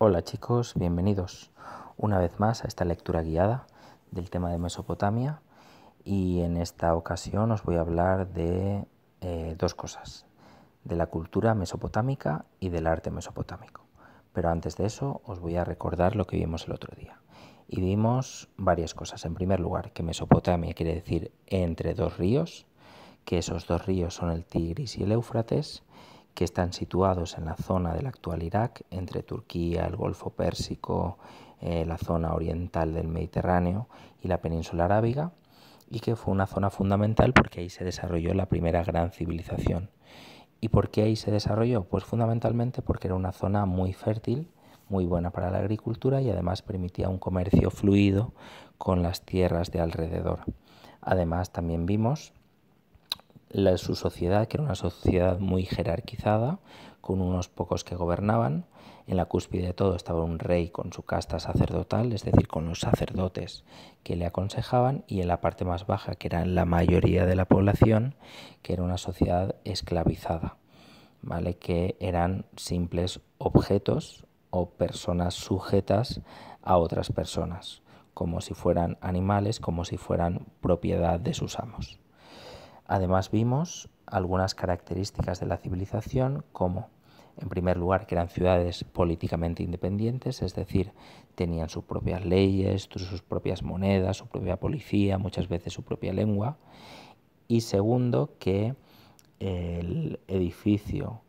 Hola chicos, bienvenidos una vez más a esta lectura guiada del tema de Mesopotamia y en esta ocasión os voy a hablar de eh, dos cosas, de la cultura mesopotámica y del arte mesopotámico. Pero antes de eso os voy a recordar lo que vimos el otro día. Y vimos varias cosas. En primer lugar, que Mesopotamia quiere decir entre dos ríos, que esos dos ríos son el Tigris y el Éufrates, que están situados en la zona del actual Irak, entre Turquía, el Golfo Pérsico, eh, la zona oriental del Mediterráneo y la península arábiga, y que fue una zona fundamental porque ahí se desarrolló la primera gran civilización. ¿Y por qué ahí se desarrolló? Pues fundamentalmente porque era una zona muy fértil, muy buena para la agricultura y además permitía un comercio fluido con las tierras de alrededor. Además también vimos su sociedad, que era una sociedad muy jerarquizada, con unos pocos que gobernaban. En la cúspide de todo estaba un rey con su casta sacerdotal, es decir, con los sacerdotes que le aconsejaban, y en la parte más baja, que era la mayoría de la población, que era una sociedad esclavizada, ¿vale? que eran simples objetos o personas sujetas a otras personas, como si fueran animales, como si fueran propiedad de sus amos. Además vimos algunas características de la civilización como, en primer lugar, que eran ciudades políticamente independientes, es decir, tenían sus propias leyes, sus propias monedas, su propia policía, muchas veces su propia lengua. Y segundo, que el edificio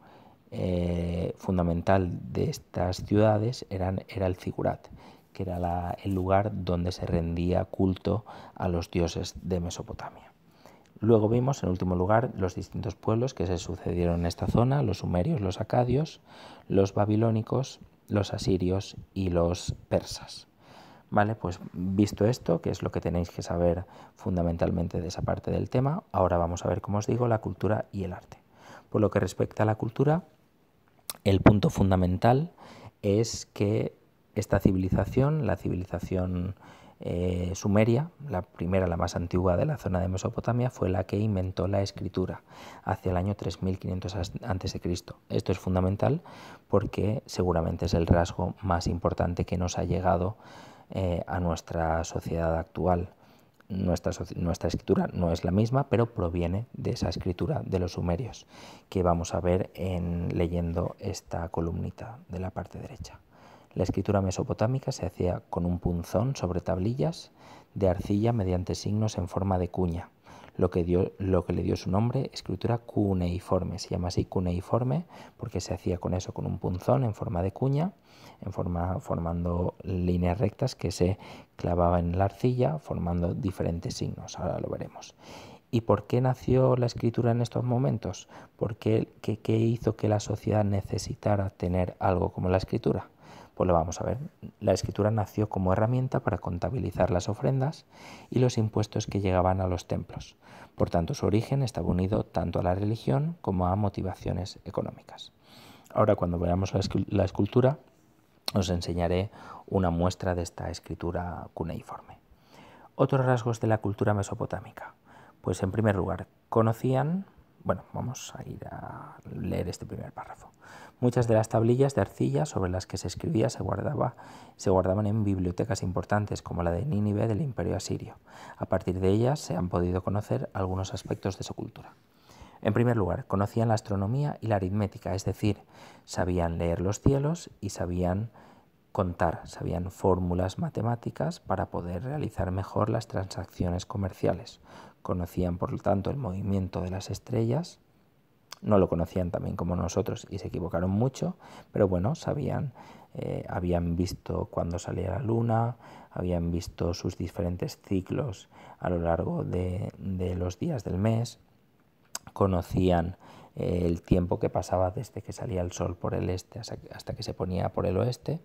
eh, fundamental de estas ciudades era el figurat, que era el lugar donde se rendía culto a los dioses de Mesopotamia. Luego vimos, en último lugar, los distintos pueblos que se sucedieron en esta zona, los sumerios, los acadios, los babilónicos, los asirios y los persas. Vale, pues visto esto, que es lo que tenéis que saber fundamentalmente de esa parte del tema, ahora vamos a ver, como os digo, la cultura y el arte. Por lo que respecta a la cultura, el punto fundamental es que esta civilización, la civilización eh, sumeria, la primera, la más antigua de la zona de Mesopotamia, fue la que inventó la escritura hacia el año 3500 a.C. Esto es fundamental porque seguramente es el rasgo más importante que nos ha llegado eh, a nuestra sociedad actual. Nuestra, nuestra, escritura no es la misma, pero proviene de esa escritura de los sumerios, que vamos a ver en leyendo esta columnita de la parte derecha. La escritura mesopotámica se hacía con un punzón sobre tablillas de arcilla mediante signos en forma de cuña, lo que, dio, lo que le dio su nombre, escritura cuneiforme. Se llama así cuneiforme porque se hacía con eso, con un punzón en forma de cuña, en forma, formando líneas rectas que se clavaban en la arcilla, formando diferentes signos. Ahora lo veremos. ¿Y por qué nació la escritura en estos momentos? porque qué hizo que la sociedad necesitara tener algo como la escritura? Pues lo vamos a ver. La escritura nació como herramienta para contabilizar las ofrendas y los impuestos que llegaban a los templos. Por tanto, su origen estaba unido tanto a la religión como a motivaciones económicas. Ahora, cuando veamos la escultura, os enseñaré una muestra de esta escritura cuneiforme. Otros rasgos de la cultura mesopotámica. Pues en primer lugar, conocían bueno, vamos a ir a leer este primer párrafo. Muchas de las tablillas de arcilla sobre las que se escribía se, guardaba, se guardaban en bibliotecas importantes como la de Nínive del Imperio Asirio. A partir de ellas se han podido conocer algunos aspectos de su cultura. En primer lugar, conocían la astronomía y la aritmética, es decir, sabían leer los cielos y sabían contar, sabían fórmulas matemáticas para poder realizar mejor las transacciones comerciales conocían por lo tanto el movimiento de las estrellas, no lo conocían también como nosotros y se equivocaron mucho, pero bueno, sabían, eh, habían visto cuándo salía la luna, habían visto sus diferentes ciclos a lo largo de, los días del mes, conocían eh, el tiempo que pasaba desde que salía el sol por el este hasta que se ponía por el oeste,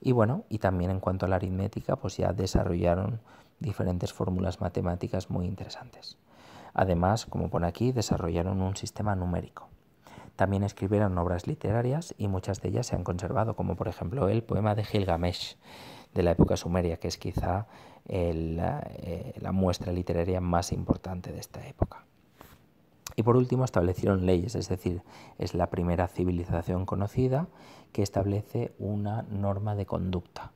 y bueno, y también en cuanto a la aritmética, pues ya desarrollaron diferentes fórmulas matemáticas muy interesantes. Además, como pone aquí, desarrollaron un sistema numérico. También escribieron obras literarias y muchas de ellas se han conservado, como por ejemplo el poema de Gilgamesh de la época sumeria, que es quizá eh, la muestra literaria más importante de esta época. Y por último establecieron leyes, es decir, es la primera civilización conocida que establece una norma de conducta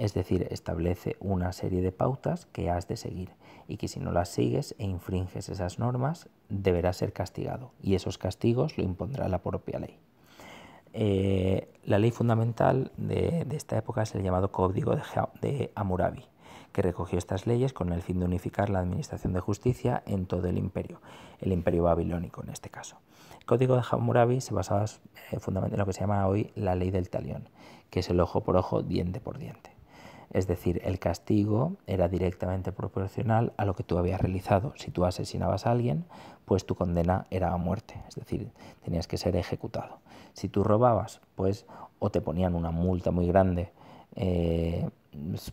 es decir, establece una serie de pautas que has de seguir y que si no las sigues e infringes esas normas, deberás ser castigado y esos castigos lo impondrá la propia ley. Eh, la ley fundamental de, esta época es el llamado Código de, Hammurabi, que recogió estas leyes con el fin de unificar la administración de justicia en todo el imperio, el imperio babilónico en este caso. El Código de Hammurabi se basaba eh, fundamentalmente en lo que se llama hoy la ley del talión, que es el ojo por ojo, diente por diente. Es decir, el castigo era directamente proporcional a lo que tú habías realizado. Si tú asesinabas a alguien, pues tu condena era a muerte, es decir, tenías que ser ejecutado. Si tú robabas, pues o te ponían una multa muy grande eh,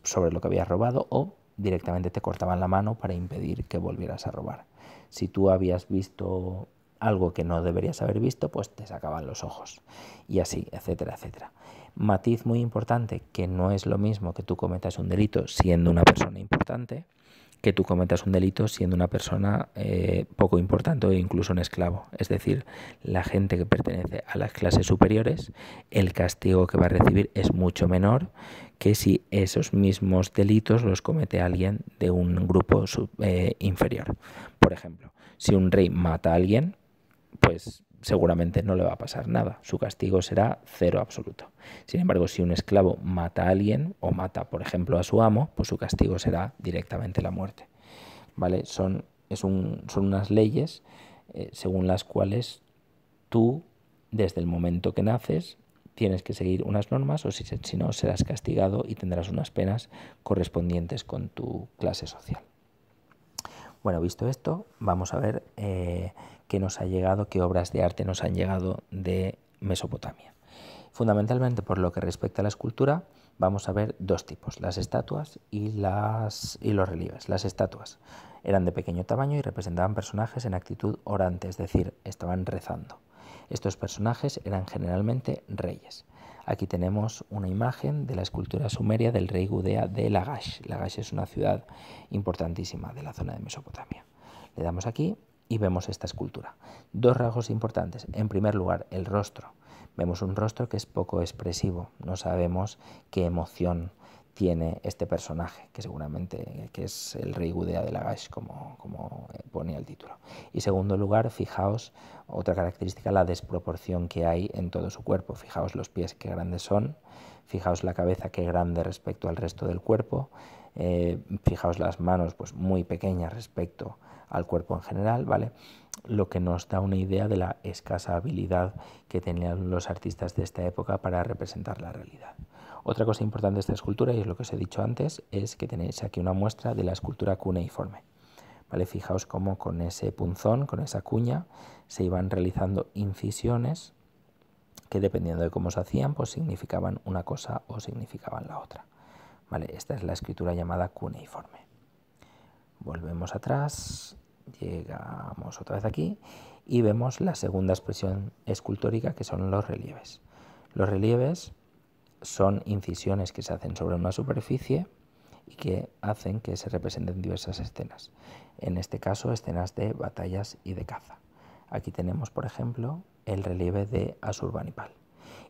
sobre lo que habías robado o directamente te cortaban la mano para impedir que volvieras a robar. Si tú habías visto algo que no deberías haber visto, pues te sacaban los ojos y así, etcétera, etcétera. Matiz muy importante, que no es lo mismo que tú cometas un delito siendo una persona importante, que tú cometas un delito siendo una persona eh, poco importante o incluso un esclavo. Es decir, la gente que pertenece a las clases superiores, el castigo que va a recibir es mucho menor que si esos mismos delitos los comete alguien de un grupo eh, inferior. Por ejemplo, si un rey mata a alguien, pues seguramente no le va a pasar nada. Su castigo será cero absoluto. Sin embargo, si un esclavo mata a alguien o mata, por ejemplo, a su amo, pues su castigo será directamente la muerte. ¿Vale? Son, son unas leyes eh, según las cuales tú, desde el momento que naces, tienes que seguir unas normas o si, no, serás castigado y tendrás unas penas correspondientes con tu clase social. Bueno, visto esto, vamos a ver... Eh, que nos ha llegado, qué obras de arte nos han llegado de Mesopotamia. Fundamentalmente por lo que respecta a la escultura, vamos a ver dos tipos, las estatuas y, y los relieves. Las estatuas eran de pequeño tamaño y representaban personajes en actitud orante, es decir, estaban rezando. Estos personajes eran generalmente reyes. Aquí tenemos una imagen de la escultura sumeria del rey Gudea de Lagash. Lagash es una ciudad importantísima de la zona de Mesopotamia. Le damos aquí y vemos esta escultura. Dos rasgos importantes. En primer lugar, el rostro. Vemos un rostro que es poco expresivo. No sabemos qué emoción tiene este personaje, que seguramente que es el rey Gudea de Lagash, como, como ponía el título. Y segundo lugar, fijaos otra característica, la desproporción que hay en todo su cuerpo. Fijaos los pies, qué grandes son, fijaos la cabeza, qué grande respecto al resto del cuerpo, eh, fijaos las manos pues muy pequeñas respecto al cuerpo en general, ¿vale? Lo que nos da una idea de la escasa habilidad que tenían los artistas de esta época para representar la realidad. Otra cosa importante de esta escultura, y es lo que os he dicho antes, es que tenéis aquí una muestra de la escultura cuneiforme. ¿Vale? Fijaos cómo con ese punzón, con esa cuña, se iban realizando incisiones que dependiendo de cómo se hacían, pues significaban una cosa o significaban la otra esta es la escritura llamada cuneiforme. Volvemos atrás, llegamos otra vez aquí y vemos la segunda expresión escultórica que son los relieves. Los relieves son incisiones que se hacen sobre una superficie y que hacen que se representen diversas escenas. En este caso, escenas de batallas y de caza. Aquí tenemos, por ejemplo, el relieve de Asurbanipal.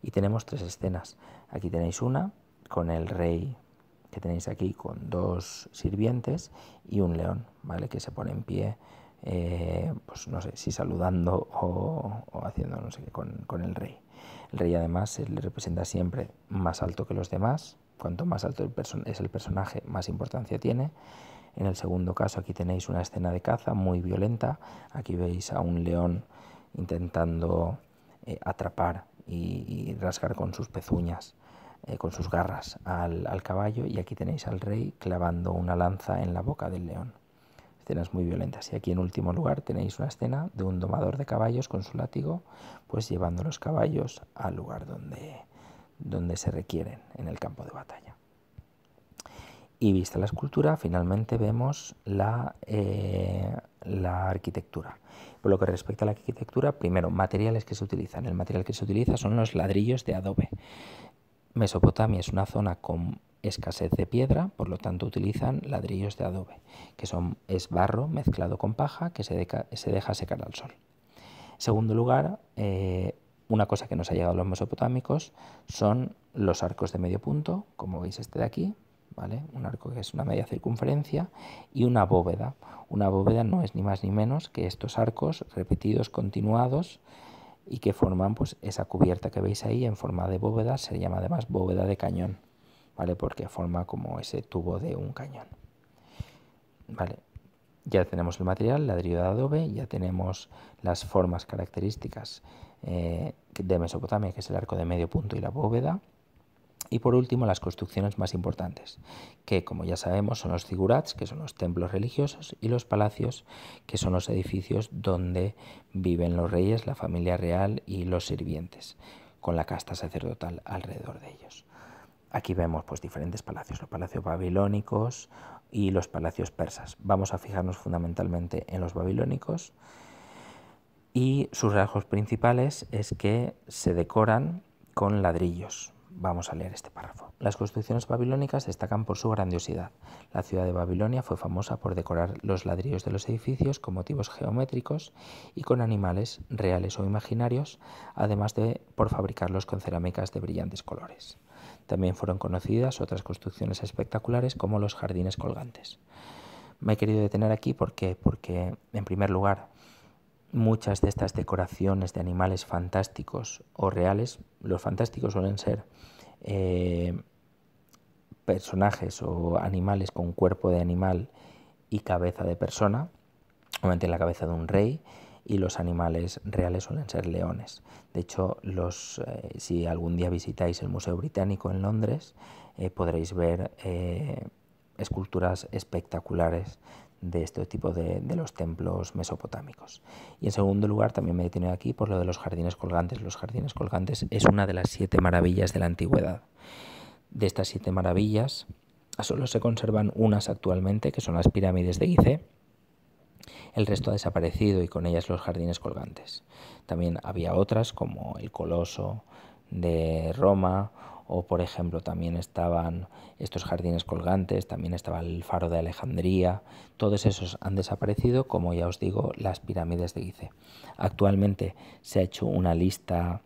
Y tenemos tres escenas. Aquí tenéis una con el rey que tenéis aquí con dos sirvientes y un león, ¿vale? Que se pone en pie, eh, pues no sé, si saludando o, haciendo no sé qué con, el rey. El rey además se le representa siempre más alto que los demás. Cuanto más alto es el personaje, más importancia tiene. En el segundo caso aquí tenéis una escena de caza muy violenta. Aquí veis a un león intentando eh, atrapar y, y rasgar con sus pezuñas eh, con sus garras al, al, caballo y aquí tenéis al rey clavando una lanza en la boca del león. Escenas muy violentas. Y aquí en último lugar tenéis una escena de un domador de caballos con su látigo, pues llevando los caballos al lugar donde, donde se requieren en el campo de batalla. Y vista la escultura, finalmente vemos la, eh, la arquitectura. Por lo que respecta a la arquitectura, primero, materiales que se utilizan. El material que se utiliza son los ladrillos de adobe. Mesopotamia es una zona con escasez de piedra, por lo tanto utilizan ladrillos de adobe, que son, es barro mezclado con paja que se, deja secar al sol. En segundo lugar, eh, una cosa que nos ha llegado a los mesopotámicos son los arcos de medio punto, como veis este de aquí, ¿vale? un arco que es una media circunferencia, y una bóveda. Una bóveda no es ni más ni menos que estos arcos repetidos, continuados, y que forman pues esa cubierta que veis ahí en forma de bóveda, se llama además bóveda de cañón, ¿vale? Porque forma como ese tubo de un cañón. Vale. Ya tenemos el material, ladrillo de adobe, ya tenemos las formas características eh, de Mesopotamia, que es el arco de medio punto y la bóveda, y por último, las construcciones más importantes, que como ya sabemos son los figurats, que son los templos religiosos, y los palacios, que son los edificios donde viven los reyes, la familia real y los sirvientes, con la casta sacerdotal alrededor de ellos. Aquí vemos pues, diferentes palacios, los palacios babilónicos y los palacios persas. Vamos a fijarnos fundamentalmente en los babilónicos y sus rasgos principales es que se decoran con ladrillos, Vamos a leer este párrafo. Las construcciones babilónicas destacan por su grandiosidad. La ciudad de Babilonia fue famosa por decorar los ladrillos de los edificios con motivos geométricos y con animales reales o imaginarios, además de por fabricarlos con cerámicas de brillantes colores. También fueron conocidas otras construcciones espectaculares como los jardines colgantes. Me he querido detener aquí porque, porque en primer lugar, muchas de estas decoraciones de animales fantásticos o reales, los fantásticos suelen ser eh, personajes o animales con cuerpo de animal y cabeza de persona, obviamente la cabeza de un rey, y los animales reales suelen ser leones. De hecho, los, eh, si algún día visitáis el Museo Británico en Londres, eh, podréis ver esculturas espectaculares de este tipo de, de, los templos mesopotámicos. Y en segundo lugar, también me detengo aquí por lo de los jardines colgantes. Los jardines colgantes es una de las siete maravillas de la antigüedad. De estas siete maravillas, solo se conservan unas actualmente, que son las pirámides de Gizeh. El resto ha desaparecido y con ellas los jardines colgantes. También había otras como el Coloso de Roma o por ejemplo también estaban estos jardines colgantes, también estaba el faro de Alejandría, todos esos han desaparecido, como ya os digo, las pirámides de Gizeh. Actualmente se ha hecho una lista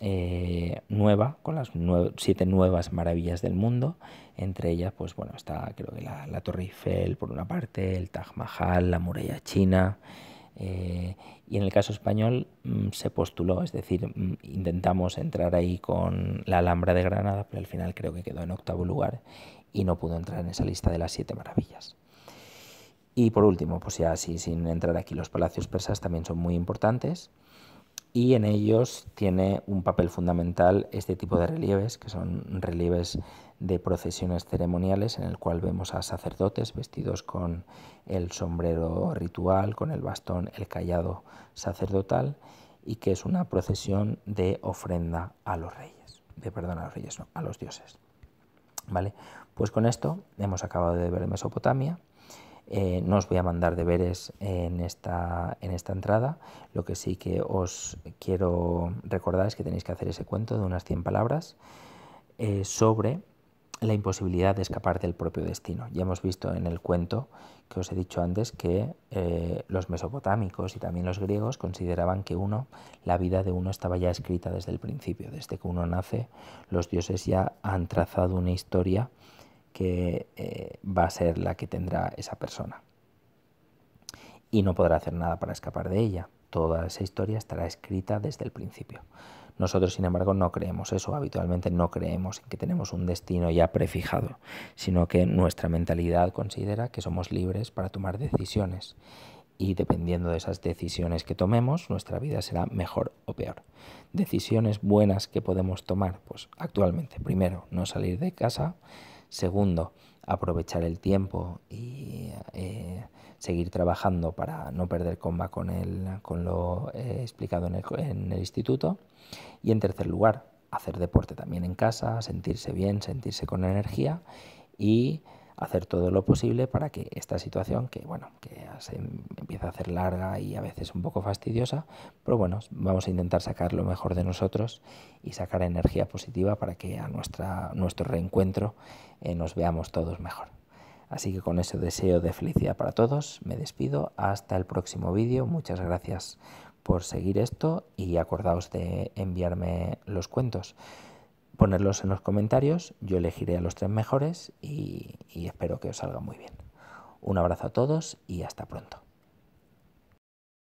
eh, nueva, con las siete nuevas maravillas del mundo. Entre ellas, pues bueno, está creo que la, Torre Eiffel por una parte, el Taj Mahal, la muralla china eh, y en el caso español mm, se postuló, es decir, mm, intentamos entrar ahí con la Alhambra de Granada, pero al final creo que quedó en octavo lugar y no pudo entrar en esa lista de las siete maravillas. Y por último, pues ya así sin entrar aquí, los palacios persas también son muy importantes y en ellos tiene un papel fundamental este tipo de relieves, que son relieves de procesiones ceremoniales en el cual vemos a sacerdotes vestidos con el sombrero ritual, con el bastón, el callado sacerdotal y que es una procesión de ofrenda a los reyes, de perdón a los reyes, no, a los dioses. ¿Vale? Pues con esto hemos acabado de ver Mesopotamia. Eh, no os voy a mandar deberes en esta, en esta entrada. Lo que sí que os quiero recordar es que tenéis que hacer ese cuento de unas 100 palabras eh, sobre la imposibilidad de escapar del propio destino. Ya hemos visto en el cuento que os he dicho antes que eh, los mesopotámicos y también los griegos consideraban que uno, la vida de uno estaba ya escrita desde el principio, desde que uno nace, los dioses ya han trazado una historia que eh, va a ser la que tendrá esa persona. Y no podrá hacer nada para escapar de ella. Toda esa historia estará escrita desde el principio. Nosotros, sin embargo, no creemos eso, habitualmente no creemos en que tenemos un destino ya prefijado, sino que nuestra mentalidad considera que somos libres para tomar decisiones y dependiendo de esas decisiones que tomemos, nuestra vida será mejor o peor. Decisiones buenas que podemos tomar, pues actualmente, primero, no salir de casa, Segundo, aprovechar el tiempo y eh, seguir trabajando para no perder comba con, con lo eh, explicado en el, en el instituto. Y en tercer lugar, hacer deporte también en casa, sentirse bien, sentirse con energía y hacer todo lo posible para que esta situación, que bueno, que se empieza a hacer larga y a veces un poco fastidiosa, pero bueno, vamos a intentar sacar lo mejor de nosotros y sacar energía positiva para que a nuestra, nuestro reencuentro eh, nos veamos todos mejor. Así que con ese deseo de felicidad para todos, me despido. Hasta el próximo vídeo. Muchas gracias por seguir esto y acordaos de enviarme los cuentos ponerlos en los comentarios, yo elegiré a los tres mejores y, y espero que os salga muy bien. Un abrazo a todos y hasta pronto.